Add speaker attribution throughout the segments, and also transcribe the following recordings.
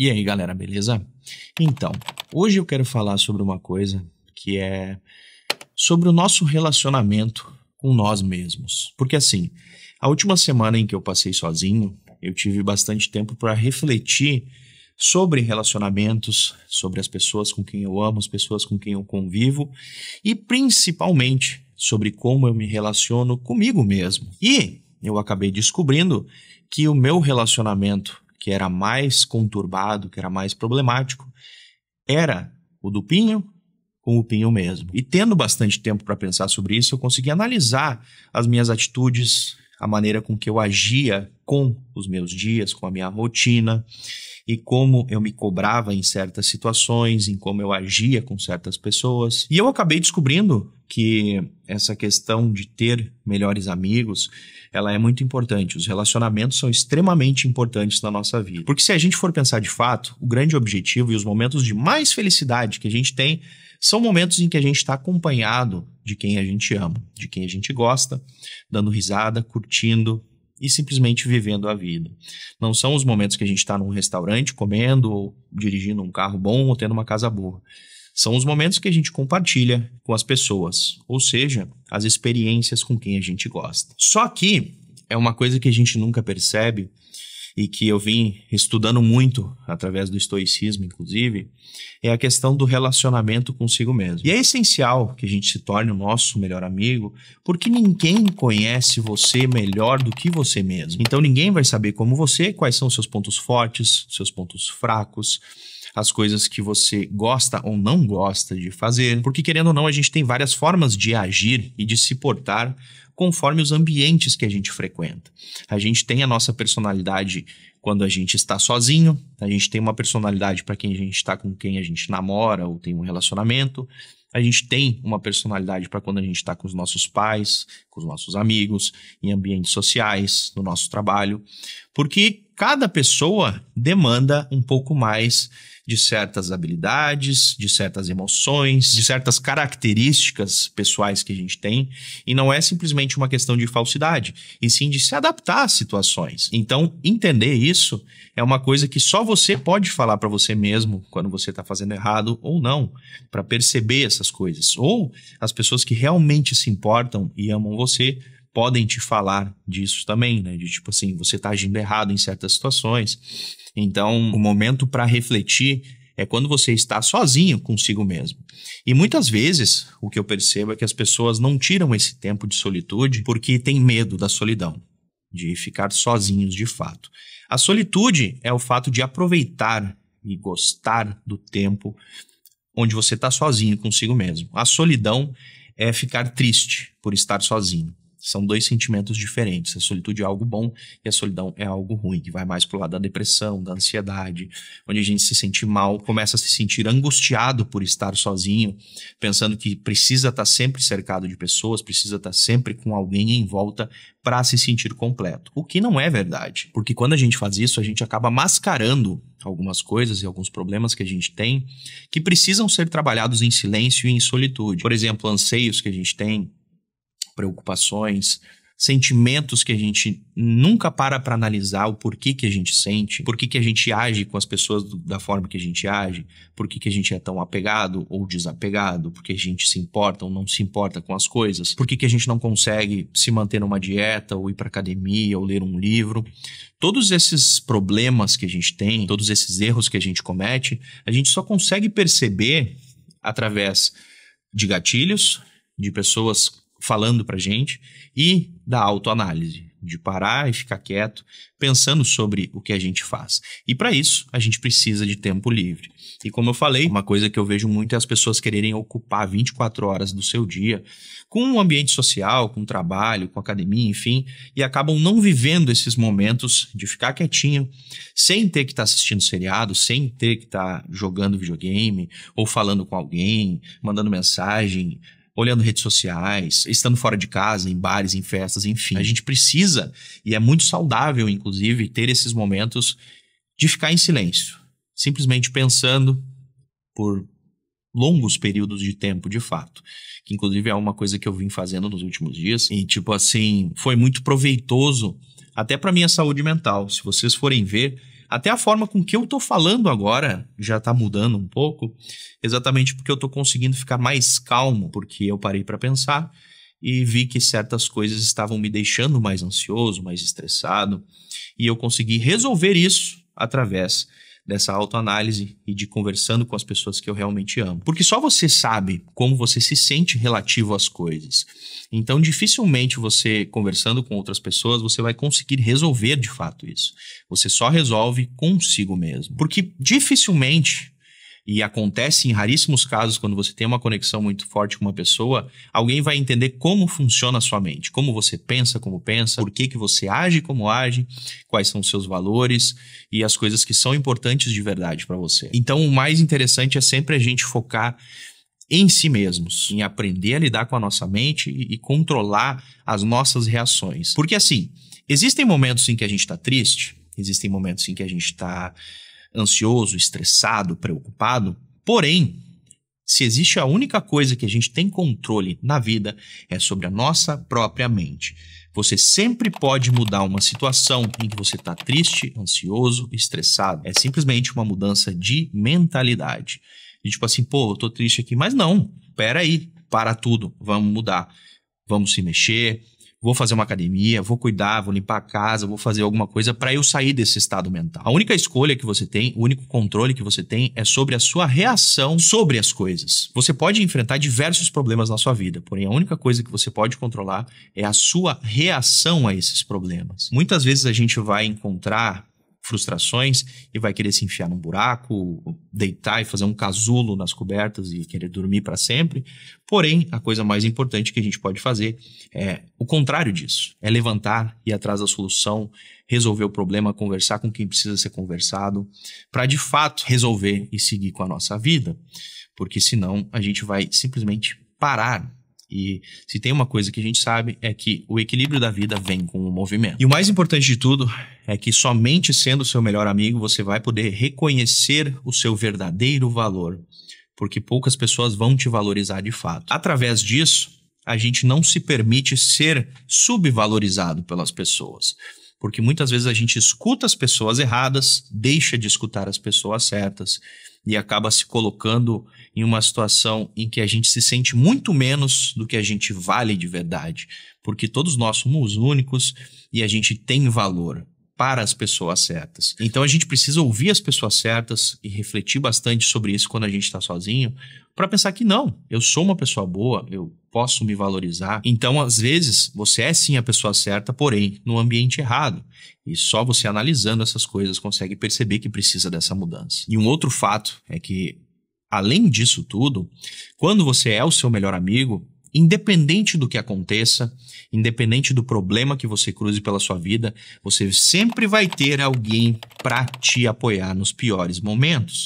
Speaker 1: E aí, galera, beleza? Então, hoje eu quero falar sobre uma coisa que é sobre o nosso relacionamento com nós mesmos. Porque assim, a última semana em que eu passei sozinho, eu tive bastante tempo para refletir sobre relacionamentos, sobre as pessoas com quem eu amo, as pessoas com quem eu convivo e principalmente sobre como eu me relaciono comigo mesmo. E eu acabei descobrindo que o meu relacionamento, que era mais conturbado, que era mais problemático, era o do Pinho com o Pinho mesmo. E tendo bastante tempo para pensar sobre isso, eu consegui analisar as minhas atitudes, a maneira com que eu agia com os meus dias, com a minha rotina e como eu me cobrava em certas situações, em como eu agia com certas pessoas. E eu acabei descobrindo que essa questão de ter melhores amigos, ela é muito importante. Os relacionamentos são extremamente importantes na nossa vida. Porque se a gente for pensar de fato, o grande objetivo e os momentos de mais felicidade que a gente tem são momentos em que a gente está acompanhado de quem a gente ama, de quem a gente gosta, dando risada, curtindo, e simplesmente vivendo a vida. Não são os momentos que a gente está num restaurante comendo, ou dirigindo um carro bom, ou tendo uma casa boa. São os momentos que a gente compartilha com as pessoas, ou seja, as experiências com quem a gente gosta. Só que é uma coisa que a gente nunca percebe e que eu vim estudando muito através do estoicismo, inclusive, é a questão do relacionamento consigo mesmo. E é essencial que a gente se torne o nosso melhor amigo, porque ninguém conhece você melhor do que você mesmo. Então ninguém vai saber como você, quais são seus pontos fortes, seus pontos fracos, as coisas que você gosta ou não gosta de fazer, porque querendo ou não, a gente tem várias formas de agir e de se portar conforme os ambientes que a gente frequenta. A gente tem a nossa personalidade quando a gente está sozinho, a gente tem uma personalidade para quem a gente está com quem a gente namora ou tem um relacionamento, a gente tem uma personalidade para quando a gente está com os nossos pais, com os nossos amigos, em ambientes sociais, no nosso trabalho, porque cada pessoa demanda um pouco mais de certas habilidades, de certas emoções, de certas características pessoais que a gente tem, e não é simplesmente uma questão de falsidade, e sim de se adaptar às situações. Então, entender isso é uma coisa que só você pode falar para você mesmo quando você está fazendo errado ou não, para perceber essas coisas. Ou as pessoas que realmente se importam e amam você você podem te falar disso também, né? De tipo assim, você está agindo errado em certas situações. Então, o momento para refletir é quando você está sozinho consigo mesmo. E muitas vezes, o que eu percebo é que as pessoas não tiram esse tempo de solitude porque têm medo da solidão, de ficar sozinhos de fato. A solitude é o fato de aproveitar e gostar do tempo onde você está sozinho consigo mesmo. A solidão é ficar triste por estar sozinho. São dois sentimentos diferentes. A solitude é algo bom e a solidão é algo ruim, que vai mais pro lado da depressão, da ansiedade, onde a gente se sente mal, começa a se sentir angustiado por estar sozinho, pensando que precisa estar tá sempre cercado de pessoas, precisa estar tá sempre com alguém em volta para se sentir completo. O que não é verdade, porque quando a gente faz isso, a gente acaba mascarando algumas coisas e alguns problemas que a gente tem que precisam ser trabalhados em silêncio e em solitude. Por exemplo, anseios que a gente tem, preocupações, sentimentos que a gente nunca para para analisar o porquê que a gente sente, por que a gente age com as pessoas da forma que a gente age, por que a gente é tão apegado ou desapegado, porquê a gente se importa ou não se importa com as coisas, por que a gente não consegue se manter numa dieta ou ir para academia ou ler um livro. Todos esses problemas que a gente tem, todos esses erros que a gente comete, a gente só consegue perceber através de gatilhos, de pessoas falando para gente e da autoanálise, de parar e ficar quieto, pensando sobre o que a gente faz. E para isso, a gente precisa de tempo livre. E como eu falei, uma coisa que eu vejo muito é as pessoas quererem ocupar 24 horas do seu dia com o um ambiente social, com trabalho, com academia, enfim, e acabam não vivendo esses momentos de ficar quietinho, sem ter que estar tá assistindo seriado, sem ter que estar tá jogando videogame ou falando com alguém, mandando mensagem, olhando redes sociais, estando fora de casa, em bares, em festas, enfim. A gente precisa, e é muito saudável, inclusive, ter esses momentos de ficar em silêncio, simplesmente pensando por longos períodos de tempo, de fato. Que, inclusive, é uma coisa que eu vim fazendo nos últimos dias. E, tipo assim, foi muito proveitoso até para minha saúde mental. Se vocês forem ver até a forma com que eu tô falando agora já tá mudando um pouco, exatamente porque eu tô conseguindo ficar mais calmo, porque eu parei para pensar e vi que certas coisas estavam me deixando mais ansioso, mais estressado, e eu consegui resolver isso através dessa autoanálise e de conversando com as pessoas que eu realmente amo. Porque só você sabe como você se sente relativo às coisas. Então, dificilmente você conversando com outras pessoas, você vai conseguir resolver de fato isso. Você só resolve consigo mesmo. Porque dificilmente e acontece em raríssimos casos quando você tem uma conexão muito forte com uma pessoa, alguém vai entender como funciona a sua mente, como você pensa, como pensa, por que, que você age como age, quais são os seus valores e as coisas que são importantes de verdade para você. Então, o mais interessante é sempre a gente focar em si mesmos, em aprender a lidar com a nossa mente e, e controlar as nossas reações. Porque assim, existem momentos em que a gente está triste, existem momentos em que a gente está ansioso, estressado, preocupado. Porém, se existe a única coisa que a gente tem controle na vida é sobre a nossa própria mente. Você sempre pode mudar uma situação em que você está triste, ansioso, estressado. É simplesmente uma mudança de mentalidade. E tipo assim, pô, eu tô triste aqui, mas não, pera aí, para tudo, vamos mudar. Vamos se mexer, vou fazer uma academia, vou cuidar, vou limpar a casa, vou fazer alguma coisa para eu sair desse estado mental. A única escolha que você tem, o único controle que você tem é sobre a sua reação sobre as coisas. Você pode enfrentar diversos problemas na sua vida, porém a única coisa que você pode controlar é a sua reação a esses problemas. Muitas vezes a gente vai encontrar frustrações e vai querer se enfiar num buraco, deitar e fazer um casulo nas cobertas e querer dormir para sempre. Porém, a coisa mais importante que a gente pode fazer é o contrário disso: é levantar e atrás da solução, resolver o problema, conversar com quem precisa ser conversado, para de fato resolver e seguir com a nossa vida, porque senão a gente vai simplesmente parar e se tem uma coisa que a gente sabe é que o equilíbrio da vida vem com o movimento. E o mais importante de tudo é que somente sendo seu melhor amigo você vai poder reconhecer o seu verdadeiro valor, porque poucas pessoas vão te valorizar de fato. Através disso, a gente não se permite ser subvalorizado pelas pessoas porque muitas vezes a gente escuta as pessoas erradas, deixa de escutar as pessoas certas e acaba se colocando em uma situação em que a gente se sente muito menos do que a gente vale de verdade, porque todos nós somos únicos e a gente tem valor para as pessoas certas. Então a gente precisa ouvir as pessoas certas e refletir bastante sobre isso quando a gente está sozinho, para pensar que não, eu sou uma pessoa boa, eu posso me valorizar. Então, às vezes, você é sim a pessoa certa, porém no ambiente errado. E só você analisando essas coisas consegue perceber que precisa dessa mudança. E um outro fato é que, além disso tudo, quando você é o seu melhor amigo, Independente do que aconteça, independente do problema que você cruze pela sua vida, você sempre vai ter alguém para te apoiar nos piores momentos.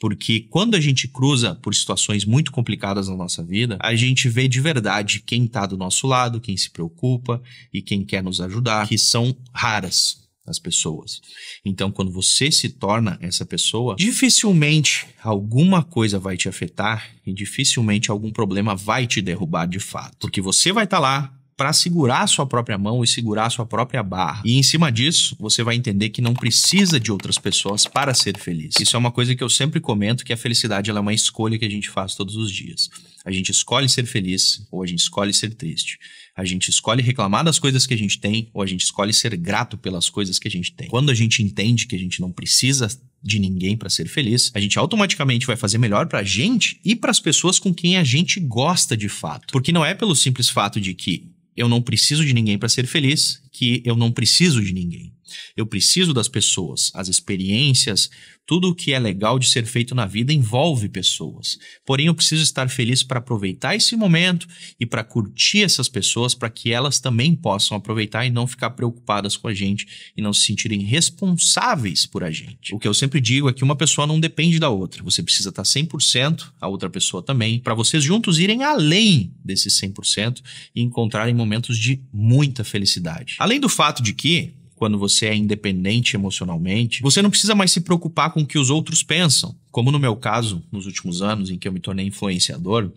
Speaker 1: Porque quando a gente cruza por situações muito complicadas na nossa vida, a gente vê de verdade quem está do nosso lado, quem se preocupa e quem quer nos ajudar, que são raras as pessoas. Então, quando você se torna essa pessoa, dificilmente alguma coisa vai te afetar e dificilmente algum problema vai te derrubar de fato, porque você vai estar tá lá para segurar a sua própria mão e segurar a sua própria barra. E em cima disso, você vai entender que não precisa de outras pessoas para ser feliz. Isso é uma coisa que eu sempre comento que a felicidade é uma escolha que a gente faz todos os dias. A gente escolhe ser feliz ou a gente escolhe ser triste. A gente escolhe reclamar das coisas que a gente tem ou a gente escolhe ser grato pelas coisas que a gente tem. Quando a gente entende que a gente não precisa de ninguém para ser feliz, a gente automaticamente vai fazer melhor para a gente e para as pessoas com quem a gente gosta de fato. Porque não é pelo simples fato de que eu não preciso de ninguém para ser feliz, que eu não preciso de ninguém. Eu preciso das pessoas, as experiências, tudo o que é legal de ser feito na vida envolve pessoas. Porém, eu preciso estar feliz para aproveitar esse momento e para curtir essas pessoas para que elas também possam aproveitar e não ficar preocupadas com a gente e não se sentirem responsáveis por a gente. O que eu sempre digo é que uma pessoa não depende da outra. Você precisa tá estar 100%, a outra pessoa também, para vocês juntos irem além desse 100% e encontrarem momentos de muita felicidade. Além do fato de que quando você é independente emocionalmente, você não precisa mais se preocupar com o que os outros pensam. Como no meu caso, nos últimos anos em que eu me tornei influenciador,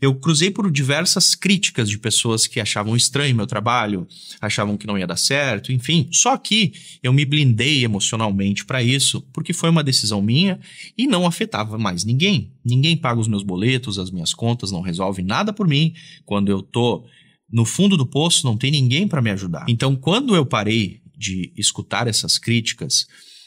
Speaker 1: eu cruzei por diversas críticas de pessoas que achavam estranho meu trabalho, achavam que não ia dar certo, enfim. Só que eu me blindei emocionalmente para isso, porque foi uma decisão minha e não afetava mais ninguém. Ninguém paga os meus boletos, as minhas contas, não resolve nada por mim. Quando eu tô no fundo do poço não tem ninguém para me ajudar. Então, quando eu parei de escutar essas críticas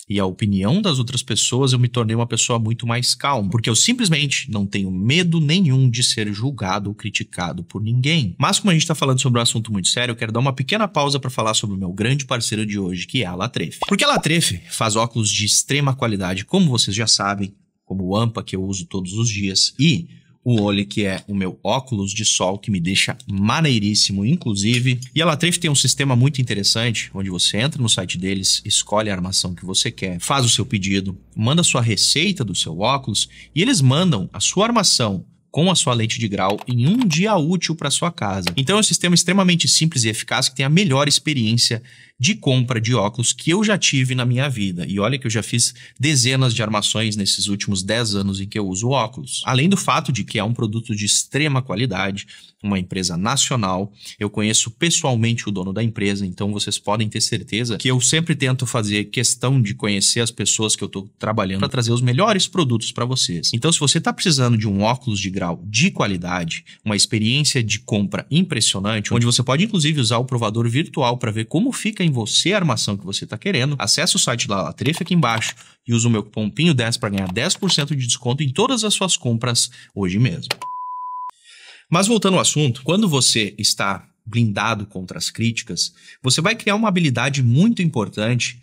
Speaker 1: e a opinião das outras pessoas, eu me tornei uma pessoa muito mais calma, porque eu simplesmente não tenho medo nenhum de ser julgado ou criticado por ninguém. Mas como a gente está falando sobre um assunto muito sério, eu quero dar uma pequena pausa para falar sobre o meu grande parceiro de hoje, que é a Latrefe. Porque a Latrefe faz óculos de extrema qualidade, como vocês já sabem, como o Ampa que eu uso todos os dias, e o Oli, que é o meu óculos de sol, que me deixa maneiríssimo, inclusive. E a Latrif tem um sistema muito interessante, onde você entra no site deles, escolhe a armação que você quer, faz o seu pedido, manda a sua receita do seu óculos e eles mandam a sua armação com a sua lente de grau em um dia útil para sua casa. Então é um sistema extremamente simples e eficaz que tem a melhor experiência de compra de óculos que eu já tive na minha vida. E olha que eu já fiz dezenas de armações nesses últimos 10 anos em que eu uso óculos. Além do fato de que é um produto de extrema qualidade, uma empresa nacional, eu conheço pessoalmente o dono da empresa, então vocês podem ter certeza que eu sempre tento fazer questão de conhecer as pessoas que eu estou trabalhando para trazer os melhores produtos para vocês. Então, se você está precisando de um óculos de grau de qualidade, uma experiência de compra impressionante, onde você pode inclusive usar o provador virtual para ver como fica a você a armação que você está querendo, acesse o site da Latrefe aqui embaixo e usa o meu cupom PINHO10 para ganhar 10% de desconto em todas as suas compras hoje mesmo. Mas voltando ao assunto, quando você está blindado contra as críticas, você vai criar uma habilidade muito importante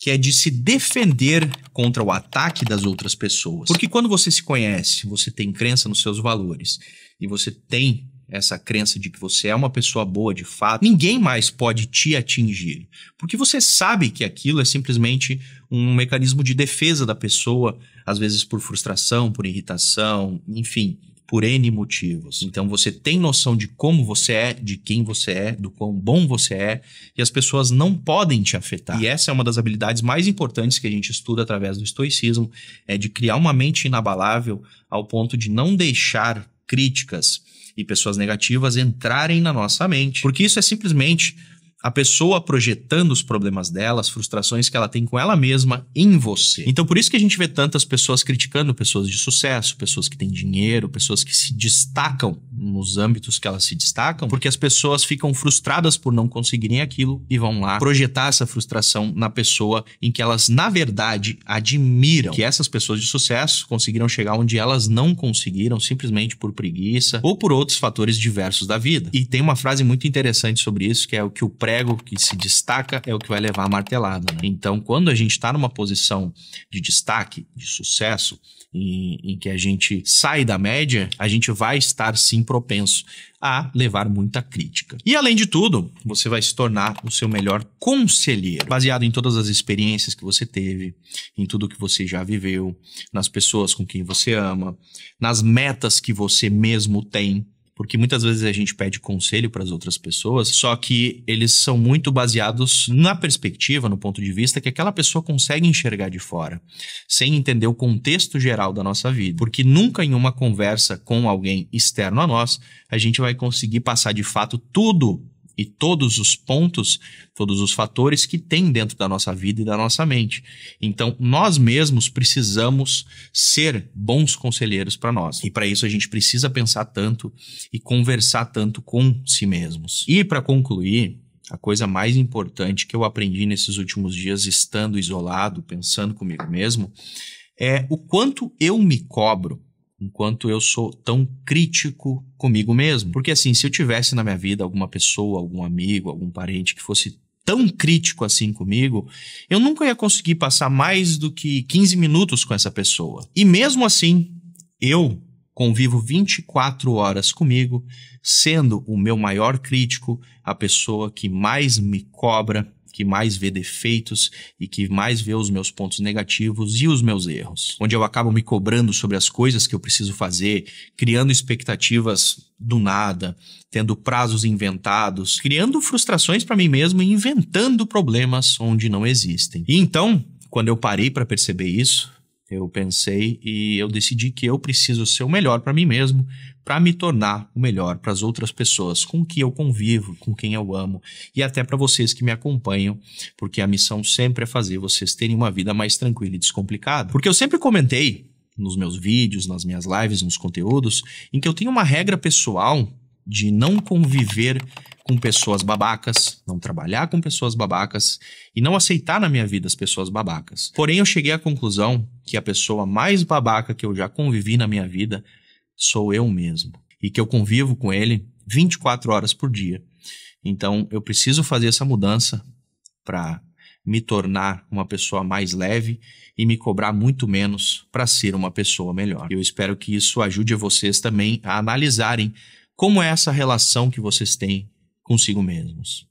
Speaker 1: que é de se defender contra o ataque das outras pessoas. Porque quando você se conhece, você tem crença nos seus valores e você tem essa crença de que você é uma pessoa boa de fato, ninguém mais pode te atingir. Porque você sabe que aquilo é simplesmente um mecanismo de defesa da pessoa, às vezes por frustração, por irritação, enfim, por N motivos. Então você tem noção de como você é, de quem você é, do quão bom você é, e as pessoas não podem te afetar. E essa é uma das habilidades mais importantes que a gente estuda através do estoicismo, é de criar uma mente inabalável ao ponto de não deixar críticas e pessoas negativas entrarem na nossa mente. Porque isso é simplesmente a pessoa projetando os problemas dela, as frustrações que ela tem com ela mesma em você. Então, por isso que a gente vê tantas pessoas criticando pessoas de sucesso, pessoas que têm dinheiro, pessoas que se destacam nos âmbitos que elas se destacam, porque as pessoas ficam frustradas por não conseguirem aquilo e vão lá projetar essa frustração na pessoa em que elas, na verdade, admiram que essas pessoas de sucesso conseguiram chegar onde elas não conseguiram, simplesmente por preguiça ou por outros fatores diversos da vida. E tem uma frase muito interessante sobre isso, que é o que o prego que se destaca é o que vai levar a martelada. Né? Então, quando a gente está numa posição de destaque, de sucesso, em, em que a gente sai da média, a gente vai estar sim propenso a levar muita crítica. E além de tudo, você vai se tornar o seu melhor conselheiro, baseado em todas as experiências que você teve, em tudo que você já viveu, nas pessoas com quem você ama, nas metas que você mesmo tem porque muitas vezes a gente pede conselho para as outras pessoas, só que eles são muito baseados na perspectiva, no ponto de vista que aquela pessoa consegue enxergar de fora, sem entender o contexto geral da nossa vida. Porque nunca em uma conversa com alguém externo a nós, a gente vai conseguir passar de fato tudo e todos os pontos, todos os fatores que tem dentro da nossa vida e da nossa mente. Então, nós mesmos precisamos ser bons conselheiros para nós. E para isso a gente precisa pensar tanto e conversar tanto com si mesmos. E para concluir, a coisa mais importante que eu aprendi nesses últimos dias estando isolado, pensando comigo mesmo, é o quanto eu me cobro enquanto eu sou tão crítico comigo mesmo. Porque assim, se eu tivesse na minha vida alguma pessoa, algum amigo, algum parente que fosse tão crítico assim comigo, eu nunca ia conseguir passar mais do que 15 minutos com essa pessoa. E mesmo assim, eu convivo 24 horas comigo, sendo o meu maior crítico, a pessoa que mais me cobra, que mais vê defeitos e que mais vê os meus pontos negativos e os meus erros. Onde eu acabo me cobrando sobre as coisas que eu preciso fazer, criando expectativas do nada, tendo prazos inventados, criando frustrações para mim mesmo e inventando problemas onde não existem. E então, quando eu parei para perceber isso, eu pensei e eu decidi que eu preciso ser o melhor para mim mesmo, para me tornar o melhor para as outras pessoas com que eu convivo, com quem eu amo e até para vocês que me acompanham, porque a missão sempre é fazer vocês terem uma vida mais tranquila e descomplicada. Porque eu sempre comentei nos meus vídeos, nas minhas lives, nos conteúdos, em que eu tenho uma regra pessoal de não conviver com pessoas babacas, não trabalhar com pessoas babacas e não aceitar na minha vida as pessoas babacas. Porém, eu cheguei à conclusão que a pessoa mais babaca que eu já convivi na minha vida sou eu mesmo e que eu convivo com ele 24 horas por dia. Então, eu preciso fazer essa mudança para me tornar uma pessoa mais leve e me cobrar muito menos para ser uma pessoa melhor. Eu espero que isso ajude vocês também a analisarem como é essa relação que vocês têm consigo mesmos.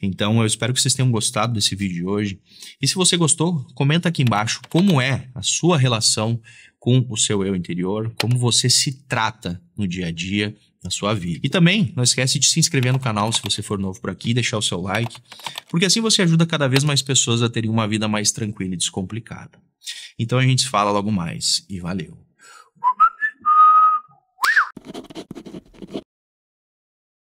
Speaker 1: Então eu espero que vocês tenham gostado desse vídeo de hoje. E se você gostou, comenta aqui embaixo como é a sua relação com o seu eu interior, como você se trata no dia a dia, na sua vida. E também não esquece de se inscrever no canal se você for novo por aqui, deixar o seu like, porque assim você ajuda cada vez mais pessoas a terem uma vida mais tranquila e descomplicada. Então a gente se fala logo mais e valeu.